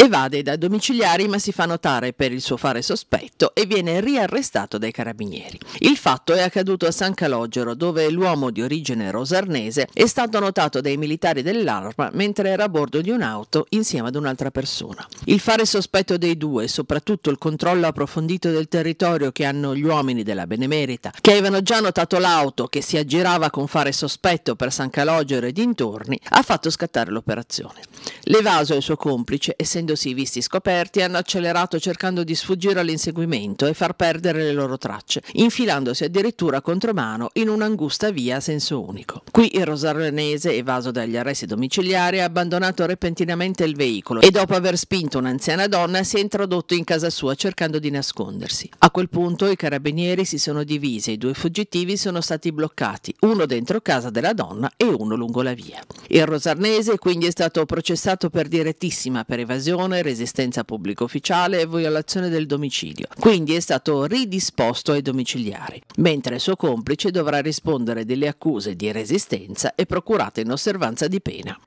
Evade dai domiciliari ma si fa notare per il suo fare sospetto e viene riarrestato dai carabinieri. Il fatto è accaduto a San Calogero dove l'uomo di origine rosarnese è stato notato dai militari dell'arma mentre era a bordo di un'auto insieme ad un'altra persona. Il fare sospetto dei due e soprattutto il controllo approfondito del territorio che hanno gli uomini della Benemerita che avevano già notato l'auto che si aggirava con fare sospetto per San Calogero e dintorni ha fatto scattare l'operazione. Levaso e il suo complice, essendosi visti scoperti, hanno accelerato cercando di sfuggire all'inseguimento e far perdere le loro tracce, infilandosi addirittura contromano in un'angusta via a senso unico. Qui il rosarenese, evaso dagli arresti domiciliari, ha abbandonato repentinamente il veicolo e dopo aver spinto un'anziana donna si è introdotto in casa sua cercando di nascondersi. A quel punto i carabinieri si sono divisi e i due fuggitivi sono stati bloccati, uno dentro casa della donna e uno lungo la via. Il rosarnese quindi è stato processato condannato per direttissima per evasione, resistenza a pubblico ufficiale e violazione del domicilio. Quindi è stato ridisposto ai domiciliari, mentre il suo complice dovrà rispondere delle accuse di resistenza e procurata in osservanza di pena.